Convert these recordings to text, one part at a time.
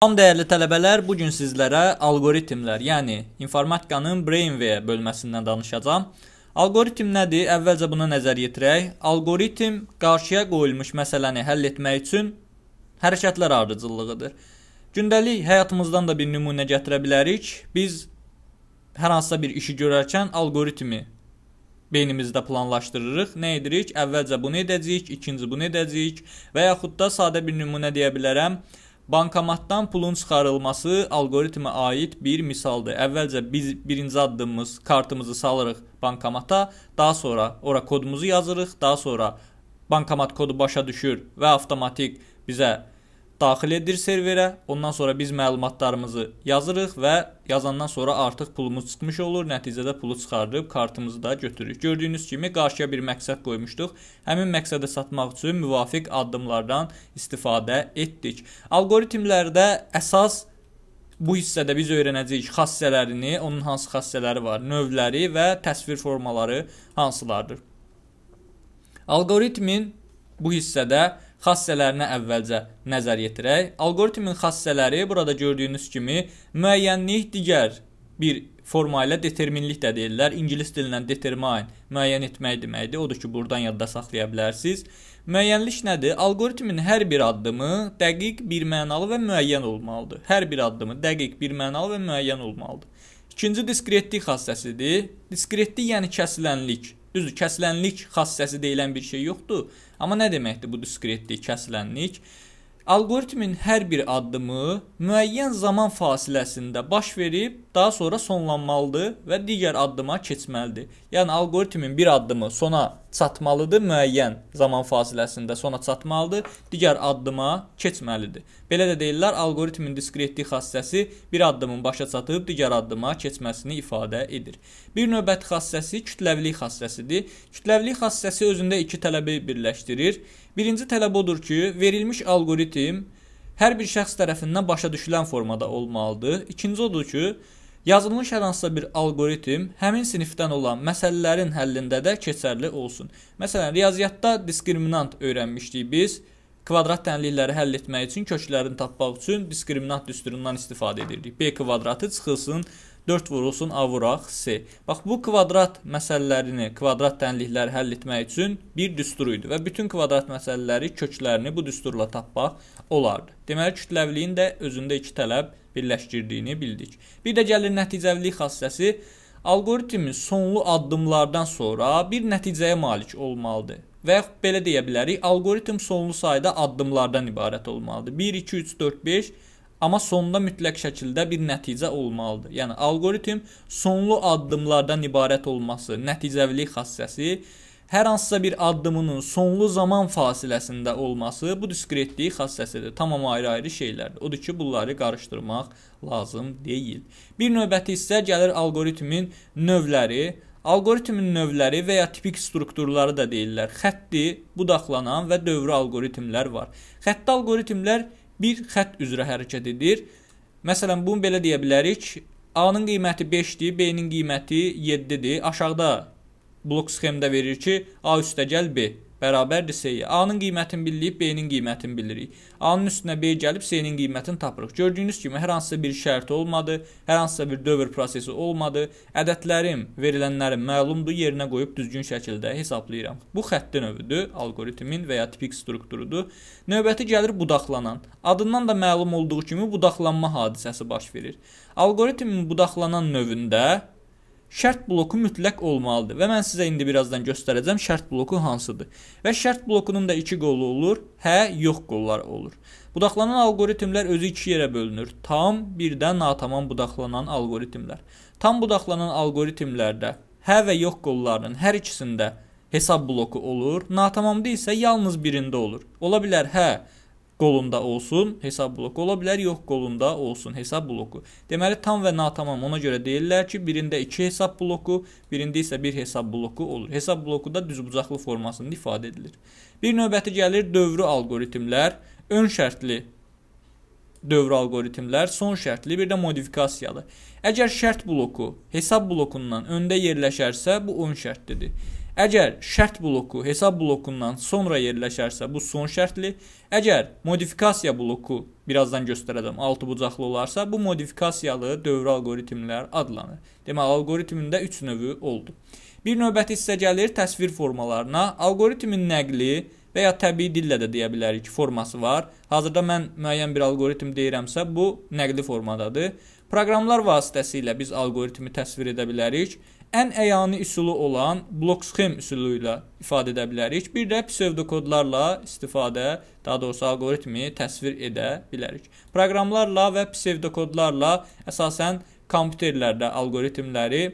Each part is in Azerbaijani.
Tam dəyərli tələbələr, bu gün sizlərə alqoritmlər, yəni informatikanın brainwave bölməsindən danışacağam. Alqoritm nədir? Əvvəlcə buna nəzər yetirək. Alqoritm qarşıya qoyulmuş məsələni həll etmək üçün hərəkətlər ardıcıllığıdır. Gündəlik həyatımızdan da bir nümunə gətirə bilərik. Biz hər hansısa bir işi görərkən alqoritmi beynimizdə planlaşdırırıq. Nə edirik? Əvvəlcə bunu edəcəyik, ikinci bunu edəcəyik və yaxud da sadə bir nümunə deyə bilərəm. Bankomatdan pulun çıxarılması alqoritmə aid bir misaldır. Əvvəlcə biz birinci addımımız kartımızı salırıq bankomata, daha sonra ora kodumuzu yazırıq, daha sonra bankomat kodu başa düşür və avtomatik bizə daxil edir serverə. Ondan sonra biz məlumatlarımızı yazırıq və yazandan sonra artıq pulumuz çıxmış olur. Nəticədə pulu çıxardıb kartımızı da götürürük. Gördüyünüz kimi qarşıya bir məqsəd qoymuşduq. Həmin məqsədə satmaq üçün müvafiq addımlardan istifadə etdik. Alqoritmlərdə əsas Bu hissədə biz öyrənəcəyik xassələrini, onun hansı xassələri var, növləri və təsvir formaları hansılardır. Alqoritmin bu hissədə xassələrinə əvvəlcə nəzər yetirək. Alqoritmin xassələri burada gördüyünüz kimi müəyyənlik digər bir forma ilə determinlik də deyirlər. İngilis dilindən determine müəyyən etmək deməkdir. Odur ki, burdan yadda saxlaya bilərsiniz. Müəyyənlik nədir? Alqoritmin hər bir addımı dəqiq, birmənalı və müəyyən olmalıdır. Hər bir addımı dəqiq, birmənalı və müəyyən olmalıdır. İkinci diskretlik xassəsidir. Diskretlik yəni kəsilənlik. Düzdür, kəsilənlik xassəsi deyilən bir şey yoxdur. Amma nə deməkdir bu diskretlik, kəsilənlik? Alqoritmin hər bir addımı müəyyən zaman fasiləsində baş verib daha sonra sonlanmalıdır və digər addıma keçməlidir. Yəni alqoritmin bir addımı sona çatmalıdır, müəyyən zaman fasiləsində sona çatmalıdır, digər addıma keçməlidir. Belə də deyirlər, alqoritmin diskretlik xassəsi bir addımın başa çatıb digər addıma keçməsini ifadə edir. Bir növbəti xassəsi kütləvilik xassəsidir. Kütləvilik xassəsi özündə iki tələbi birləşdirir. Birinci tələb odur ki, verilmiş alqoritm hər bir şəxs tərəfindən başa düşülən formada olmalıdır. İkinci odur ki, Yazılmış hər hansısa bir alqoritm həmin sinifdən olan məsələlərin həllində də keçərli olsun. Məsələn, riyaziyyatda diskriminant öyrənmişdik biz. Kvadrat tənlikləri həll etmək üçün köklərini tapmaq üçün diskriminant düsturundan istifadə edirdik. B kvadratı çıxılsın 4 vurulsun A vuraq C. Bax bu kvadrat məsələlərini, kvadrat tənlikləri həll etmək üçün bir düstur idi və bütün kvadrat məsələləri köklərini bu düsturla tapmaq olardı. Deməli kütləviliyin də özündə iki tələb birləşdirdiyini bildik. Bir də gəlir nəticəlilik xassəsi alqoritmin sonlu addımlardan sonra bir nəticəyə malik olmalıdır. Və yaxud belə deyə bilərik, alqoritm sonlu sayda addımlardan ibarət olmalıdır. 1 2 3 4 5 amma sonda mütləq şəkildə bir nəticə olmalıdır. Yəni alqoritm sonlu addımlardan ibarət olması, nəticəvilik xassəsi hər hansısa bir addımının sonlu zaman fasiləsində olması bu diskretlik xassəsidir. Tamam ayrı-ayrı şeylərdir. Odur ki, bunları qarışdırmaq lazım deyil. Bir növbəti hissə gəlir alqoritmin növləri. Alqoritmin növləri və ya tipik strukturları da deyirlər. Xətti, budaqlanan və dövrü alqoritmlər var. Xətti alqoritmlər bir xətt üzrə hərəkət edir. Məsələn, bunu belə deyə bilərik. A-nın qiyməti 5-dir, B-nin qiyməti 7-dir. Aşağıda blok sxemdə verir ki, A üstə gəl B bərabərdir C-yə. A-nın qiymətini bilirik, B-nin qiymətini bilirik. A-nın üstünə B gəlib C-nin qiymətini tapırıq. Gördüyünüz kimi hər hansısa bir şərt olmadı, hər hansısa bir dövr prosesi olmadı. Ədədlərim, verilənlərim məlumdur, yerinə qoyub düzgün şəkildə hesablayıram. Bu xətti növüdür, alqoritmin və ya tipik strukturudur. Növbəti gəlir budaqlanan. Adından da məlum olduğu kimi budaqlanma hadisəsi baş verir. Alqoritmin budaqlanan növündə şərt bloku mütləq olmalıdır və mən sizə indi birazdan göstərəcəm şərt bloku hansıdır. Və şərt blokunun da 2 qolu olur, hə, yox qolları olur. Budaqlanan alqoritmlər özü 2 yerə bölünür. Tam, bir də natamam budaqlanan alqoritmlər. Tam budaqlanan alqoritmlərdə hə və yox qollarının hər ikisində hesab bloku olur, natamamda isə yalnız birində olur. Ola bilər hə qolunda olsun hesab bloku ola bilər, yox qolunda olsun hesab bloku. Deməli tam və natamam ona görə deyirlər ki, birində 2 hesab bloku, birində isə 1 hesab bloku olur. Hesab bloku da düzbucaqlı formasında ifadə edilir. Bir növbəti gəlir dövrü alqoritmlər, ön şərtli dövrü alqoritmlər, son şərtli, bir də modifikasiyalı. Əgər şərt bloku hesab blokundan öndə yerləşərsə, bu ön şərtlidir. Əgər şərt bloku hesab blokundan sonra yerləşərsə, bu son şərtli. Əgər modifikasiya bloku birazdan göstərəcəm, altı bucaqlı olarsa, bu modifikasiyalı dövrə alqoritmlər adlanır. Deməli, alqoritmində 3 növü oldu. Bir növbəti hissə gəlir təsvir formalarına. Alqoritmin nəqli və ya təbii dillə də deyə bilərik forması var. Hazırda mən müəyyən bir alqoritm deyirəmsə, bu nəqli formadadır. Proqramlar vasitəsilə biz alqoritmi təsvir edə bilərik ən əyani üsulu olan blok sxem üsulu ilə ifadə edə bilərik. Bir də psevdokodlarla istifadə, daha doğrusu alqoritmi təsvir edə bilərik. Proqramlarla və psevdokodlarla əsasən kompüterlərdə alqoritmləri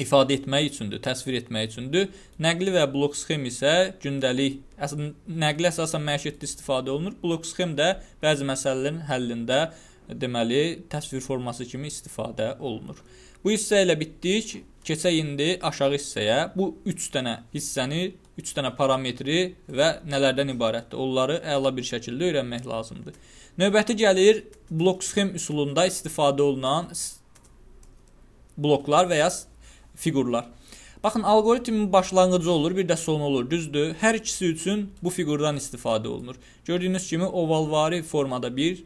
ifadə etmək üçündür, təsvir etmək üçündür. Nəqli və blok sxem isə gündəlik əs nəqli əsasən məişətdə istifadə olunur. Blok sxem də bəzi məsələlərin həllində deməli təsvir forması kimi istifadə olunur. Bu hissə ilə bitdik. Keçək indi aşağı hissəyə. Bu 3 dənə hissəni, 3 dənə parametri və nələrdən ibarətdir? Onları əla bir şəkildə öyrənmək lazımdır. Növbəti gəlir blok sxem üsulunda istifadə olunan bloklar və ya fiqurlar. Baxın, alqoritmin başlanğıcı olur, bir də sonu olur, düzdür? Hər ikisi üçün bu fiqurdan istifadə olunur. Gördüyünüz kimi ovalvari formada bir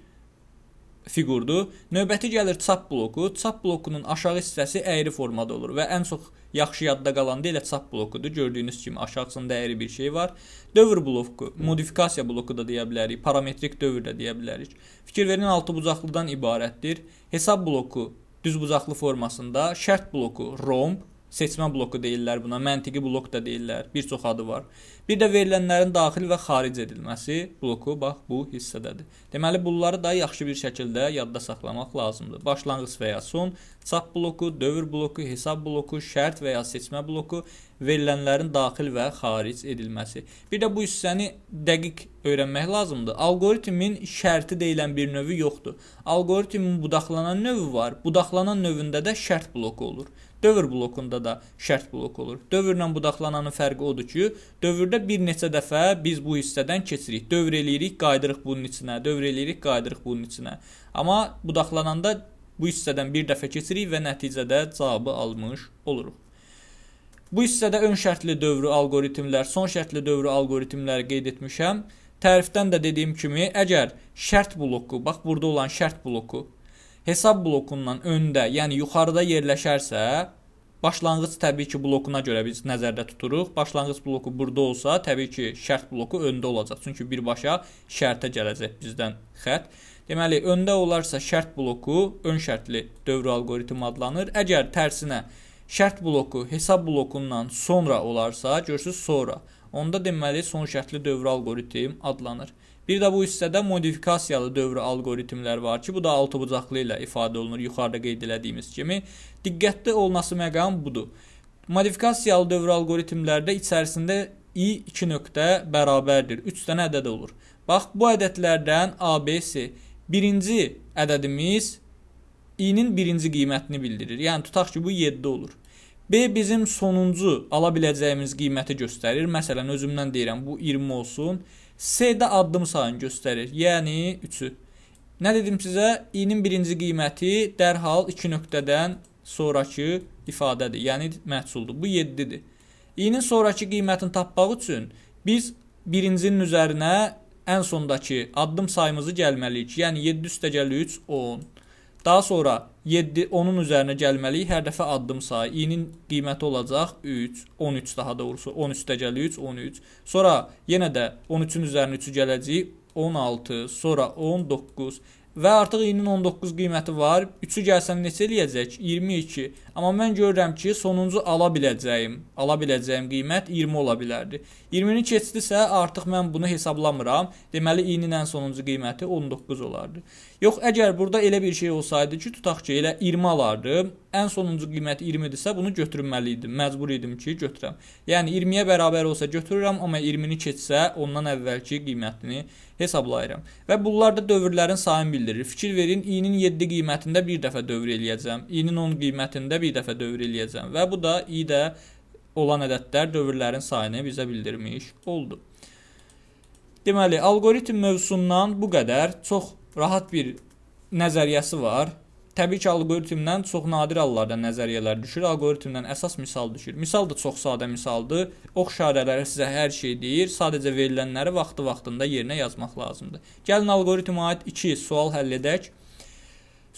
fiqurdur. Növbəti gəlir çap bloku. Çap blokunun aşağı hissəsi əyri formada olur və ən çox yaxşı yadda qalan da elə çap blokudur. Gördüyünüz kimi aşağısında əyri bir şey var. Dövr bloku, modifikasiya bloku da deyə bilərik, parametrik dövr də deyə bilərik. Fikirverin altı bucaqlıdan ibarətdir. Hesab bloku düz bucaqlı formasında, şərt bloku romb Seçmə bloku deyirlər buna, məntiqi blok da deyirlər. Bir çox adı var. Bir də verilənlərin daxil və xaric edilməsi bloku bax bu hissədədir. Deməli bunları da yaxşı bir şəkildə yadda saxlamaq lazımdır. Başlanğıc və ya son, çap bloku, dövr bloku, hesab bloku, şərt və ya seçmə bloku, verilənlərin daxil və xaric edilməsi. Bir də bu hissəni dəqiq öyrənmək lazımdır. Alqoritmin şərti deyilən bir növü yoxdur. Alqoritmin budaqlanan növü var. Budaqlanan növündə də şərt bloku olur. Dövr blokunda da şərt blok olur. Dövrlə budaqlananın fərqi odur ki, dövrdə bir neçə dəfə biz bu hissədən keçirik. Dövr eləyirik, qayıdırıq bunun içinə, dövr eləyirik, qayıdırıq bunun içinə. Amma budaqlananda bu hissədən bir dəfə keçirik və nəticədə cavabı almış oluruq. Bu hissədə ön şərtli dövrü alqoritmlər, son şərtli dövrü alqoritmləri qeyd etmişəm. Tərifdən də dediyim kimi, əgər şərt bloku, bax burada olan şərt bloku hesab blokundan öndə, yəni yuxarıda yerləşərsə, başlanğıc təbii ki, blokuna görə biz nəzərdə tuturuq. Başlanğıc bloku burada olsa, təbii ki, şərt bloku öndə olacaq. Çünki birbaşa şərtə gələcək bizdən xətt. Deməli, öndə olarsa şərt bloku ön şərtli dövrü alqoritm adlanır. Əgər tərsinə şərt bloku hesab blokundan sonra olarsa, görürsüz, sonra. Onda deməli son şərtli dövrü alqoritm adlanır. Bir də bu hissədə modifikasiyalı dövrü alqoritmlər var ki, bu da altıbucaqlı ilə ifadə olunur yuxarıda qeyd elədiyimiz kimi. Diqqətli olması məqam budur. Modifikasiyalı dövrü alqoritmlərdə içərisində i 2 nöqtə bərabərdir. 3 dənə ədəd olur. Bax bu ədədlərdən ABC birinci ədədimiz i-nin birinci qiymətini bildirir. Yəni tutaq ki, bu 7 olur. B bizim sonuncu ala biləcəyimiz qiyməti göstərir. Məsələn, özümdən deyirəm, bu 20 olsun. C-də addım sayını göstərir, yəni 3-ü. Nə dedim sizə? İ-nin birinci qiyməti dərhal 2 nöqtədən sonrakı ifadədir, yəni məhsuldur. Bu 7-dir. İ-nin sonrakı qiymətini tapmaq üçün biz birincinin üzərinə ən sondakı addım sayımızı gəlməliyik. Yəni 7 üstəgəl 3, 10. Daha sonra 7 onun üzərinə gəlməliyik. Hər dəfə addım sayı. İ-nin qiyməti olacaq 3, 13 daha doğrusu 13 dəcəli 3, 13. Sonra yenə də 13-ün üzərinə 3-ü gələcək 16, sonra 19 və artıq İ-nin 19 qiyməti var. 3-ü gəlsən neçə eləyəcək? 22. Amma mən görürəm ki, sonuncu ala biləcəyim, ala biləcəyim qiymət 20 ola bilərdi. 20-ni keçdisə, artıq mən bunu hesablamıram. Deməli, iyinin ən sonuncu qiyməti 19 olardı. Yox, əgər burada elə bir şey olsaydı ki, tutaq ki, elə 20 alardım, ən sonuncu qiymət 20-dirsə, bunu götürməli idim. Məcbur idim ki, götürəm. Yəni 20-yə bərabər olsa götürürəm, amma 20-ni keçsə, ondan əvvəlki qiymətini hesablayıram. Və bunlar da dövrlərin sayını bildirir. Fikir verin, i-nin 7 qiymətində bir dəfə dövr eləyəcəm. i-nin 10 qiymətində bir dəfə dövr eləyəcəm və bu da i-də olan ədədlər dövrlərin sayını bizə bildirmiş oldu. Deməli, alqoritm mövzusundan bu qədər çox rahat bir nəzəriyyəsi var. Təbii ki, alqoritmdən çox nadir hallarda nəzəriyyələr düşür. Alqoritmdən əsas misal düşür. Misal da çox sadə misaldır. Ox işarələri sizə hər şey deyir. Sadəcə verilənləri vaxtı-vaxtında yerinə yazmaq lazımdır. Gəlin alqoritmə aid 2 sual həll edək.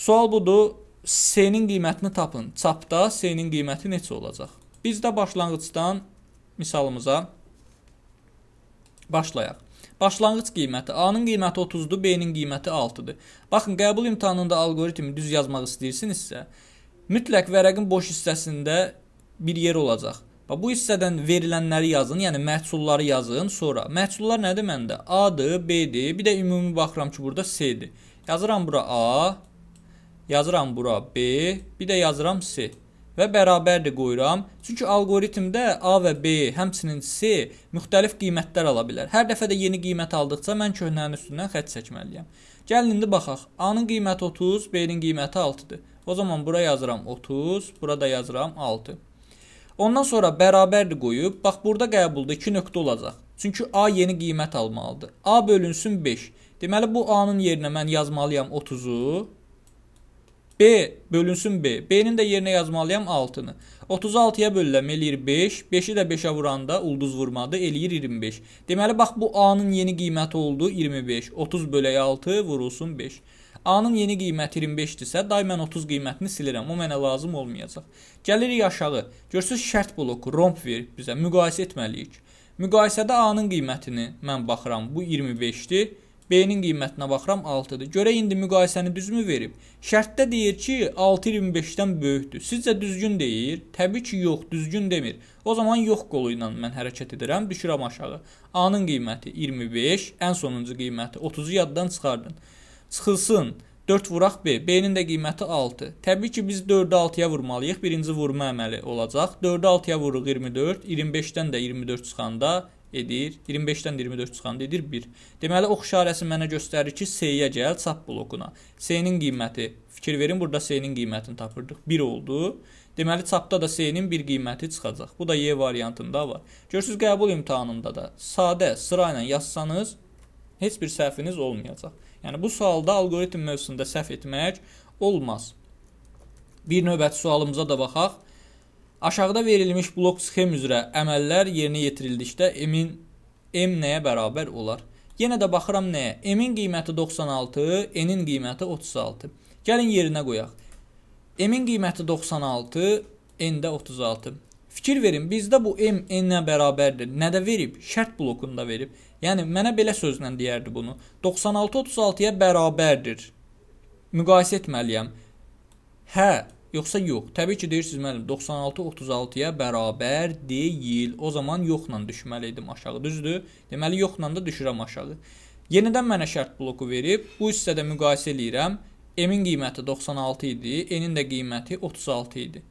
Sual budur: C-nin qiymətini tapın. Çapda C-nin qiyməti neçə olacaq? Biz də başlanğıcdan misalımıza başlayaq. Başlanğıc qiyməti A-nın qiyməti 30-dur, B-nin qiyməti 6-dır. Baxın, qəbul imtahanında alqoritmi düz yazmaq istəyirsinizsə, mütləq vərəqin boş hissəsində bir yer olacaq. Və bu hissədən verilənləri yazın, yəni məhsulları yazın, sonra məhsullar nədir məndə? A-dır, B-dir, bir də ümumi baxıram ki, burada C-dir. Yazıram bura A, Yazıram bura B, bir də yazıram C və bərabərdir qoyuram. Çünki alqoritmdə A və B, həmçinin C müxtəlif qiymətlər ala bilər. Hər dəfə də yeni qiymət aldıqca mən köhnənin üstündən xətt çəkməliyəm. Gəlin indi baxaq. A-nın qiyməti 30, B-nin qiyməti 6-dır. O zaman bura yazıram 30, bura da yazıram 6. Ondan sonra bərabərdir qoyub, bax burada qəbulda 2 nöqtə olacaq. Çünki A yeni qiymət almalıdır. A bölünsün 5. Deməli bu A-nın yerinə mən yazmalıyam 30-u, B bölünsün B. B-nin də yerinə yazmalıyam 6-nı. 36-ya bölürəm, eləyir 5. 5-i də 5-ə vuranda ulduz vurmadı, eləyir 25. Deməli, bax, bu A-nın yeni qiyməti oldu 25. 30 bölək 6 vurulsun 5. A-nın yeni qiyməti 25-dirsə, daimən 30 qiymətini silirəm. O mənə lazım olmayacaq. Gəlirik aşağı. Görürsüz, şərt bloku romp verib bizə. Müqayisə etməliyik. Müqayisədə A-nın qiymətini mən baxıram. Bu 25-dir. B-nin qiymətinə baxıram 6-dır. Görək indi müqayisəni düzmü verib? Şərtdə deyir ki, 6.25-dən böyükdür. Sizcə düzgün deyir? Təbii ki, yox, düzgün demir. O zaman yox qolu ilə mən hərəkət edirəm, düşürəm aşağı. A-nın qiyməti 25, ən sonuncu qiyməti 30-u yaddan çıxardın. Çıxılsın 4 vuraq B, B-nin də qiyməti 6. Təbii ki, biz 4-ü 6-ya vurmalıyıq. Birinci vurma əməli olacaq. 4-ü 6-ya vururuq 24, 25-dən də 24 çıxanda edir 25-dən 24 çıxanda edir 1. Deməli ox işarəsi mənə göstərir ki, C-yə gəl çap blokuna. C-nin qiyməti, fikir verin, burada C-nin qiymətini tapırdıq. 1 oldu. Deməli çapda da C-nin bir qiyməti çıxacaq. Bu da Y variantında var. Görürsüz qəbul imtahanında da sadə sıra ilə yazsanız heç bir səhviniz olmayacaq. Yəni bu sualda alqoritm mövzusunda səhv etmək olmaz. Bir növbəti sualımıza da baxaq. Aşağıda verilmiş blok sxem üzrə əməllər yerinə yetirildikdə m-in m nəyə bərabər olar? Yenə də baxıram nəyə? M-in qiyməti 96, n-in qiyməti 36. Gəlin yerinə qoyaq. M-in qiyməti 96, n-də 36. Fikir verin, bizdə bu m n-ə bərabərdir. Nədə verib? Şərt blokunda verib. Yəni mənə belə sözlə deyərdi bunu. 96 36-ya bərabərdir. Müqayisə etməliyəm. Hə, Yoxsa yox. Təbii ki, deyirsiniz müəllim, 96 36-ya bərabər deyil. O zaman yoxla düşməli idim aşağı, düzdür? Deməli yoxla da düşürəm aşağı. Yenidən mənə şərt bloku verib, bu hissədə müqayisə eləyirəm. M-in qiyməti 96 idi, N-in də qiyməti 36 idi.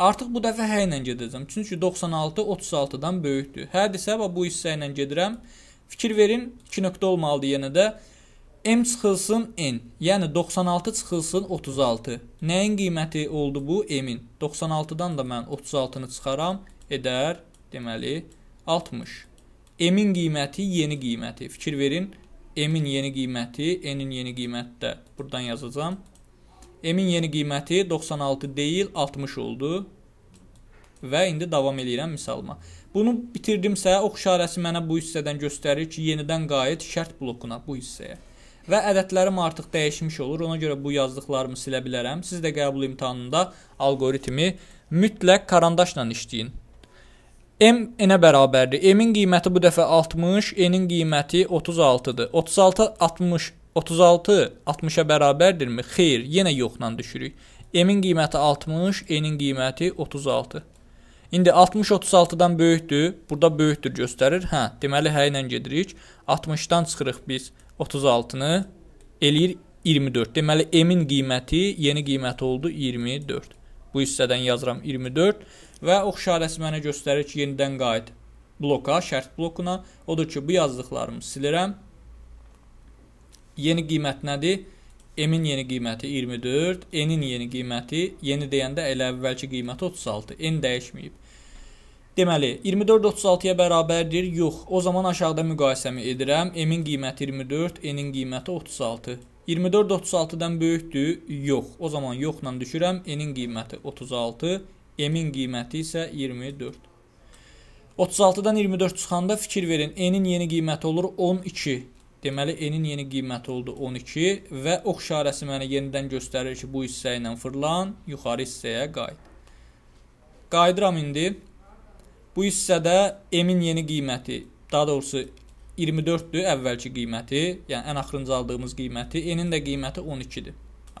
Artıq bu dəfə hə ilə gedəcəm. Çünki 96 36-dan böyükdür. Hədirsə bu hissə ilə gedirəm. Fikir verin, 2 nöqtə olmalıdır yenə də. M çıxılsın N, yəni 96 çıxılsın 36. Nəyin qiyməti oldu bu? M-in. 96-dan da mən 36-nı çıxaram, edər, deməli, 60. M-in qiyməti yeni qiyməti. Fikir verin, M-in yeni qiyməti, N-in yeni qiyməti də buradan yazacağam. M-in yeni qiyməti 96 deyil, 60 oldu. Və indi davam eləyirəm misalıma. Bunu bitirdimsə, ox işarəsi mənə bu hissədən göstərir ki, yenidən qayıt şərt blokuna bu hissəyə və ədədlərim artıq dəyişmiş olur. Ona görə bu yazdıqlarımı silə bilərəm. Siz də qəbul imtahanında alqoritmi mütləq karandaşla işləyin. M n-ə bərabərdir. M-in qiyməti bu dəfə 60, n-in qiyməti 36-dır. 36 60 36 60-a bərabərdirmi? Xeyr, yenə yoxla düşürük. M-in qiyməti 60, n-in qiyməti 36. İndi 60 36-dan böyükdür. Burada böyükdür göstərir. Hə, deməli hə ilə gedirik. 60-dan çıxırıq biz. 36-nı eləyir 24. Deməli, M-in qiyməti, yeni qiyməti oldu 24. Bu hissədən yazıram 24 və ox işarəsi mənə göstərir ki, yenidən qayıt bloka, şərt blokuna. Odur ki, bu yazdıqlarımı silirəm. Yeni qiymət nədir? M-in yeni qiyməti 24, N-in yeni qiyməti, yeni deyəndə elə əvvəlki qiyməti 36. N dəyişməyib. Deməli, 24 36-ya bərabərdir? Yox. O zaman aşağıda müqayisəmi edirəm. M-in qiyməti 24, N-in qiyməti 36. 24 36-dan böyükdür? Yox. O zaman yoxla düşürəm. N-in qiyməti 36, M-in qiyməti isə 24. 36-dan 24 çıxanda fikir verin. N-in yeni qiyməti olur 12. Deməli, N-in yeni qiyməti oldu 12 və ox işarəsi mənə yenidən göstərir ki, bu hissə ilə fırlan, yuxarı hissəyə qayıt. Qayıdıram indi. Bu hissədə M-in yeni qiyməti, daha doğrusu 24-dür əvvəlki qiyməti, yəni ən axırıncı aldığımız qiyməti, N-in də qiyməti 12-dir.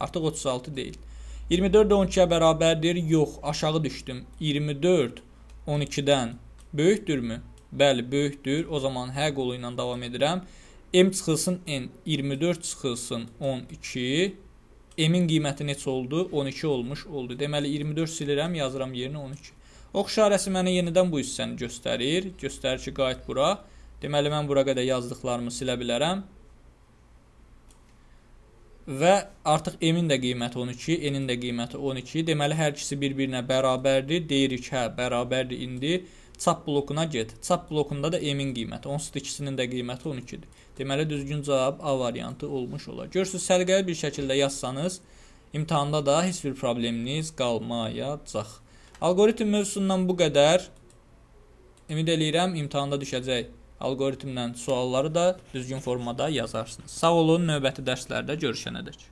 Artıq 36 deyil. 24 12-yə bərabərdir? Yox, aşağı düşdüm. 24 12-dən böyükdürmü? Bəli, böyükdür. O zaman hə qolu ilə davam edirəm. M çıxılsın N, 24 çıxılsın 12. M-in qiyməti neçə oldu? 12 olmuş oldu. Deməli 24 silirəm, yazıram yerinə 12. Ox işarəsi mənə yenidən bu hissəni göstərir. Göstərir ki, qayıt bura. Deməli, mən bura qədər yazdıqlarımı silə bilərəm. Və artıq M-in də qiyməti 12, N-in də qiyməti 12. Deməli, hər ikisi bir-birinə bərabərdir. Deyirik, hə, bərabərdir indi. Çap blokuna get. Çap blokunda da M-in qiyməti 18, ikisinin də qiyməti 12-dir. Deməli, düzgün cavab A variantı olmuş olar. Görürsünüz, səliqəli bir şəkildə yazsanız, imtahanda da heç bir probleminiz qalmayacaq. Alqoritm mövzusundan bu qədər. Ümid eləyirəm, imtihanda düşəcək alqoritmdən sualları da düzgün formada yazarsınız. Sağ olun, növbəti dərslərdə görüşənədək.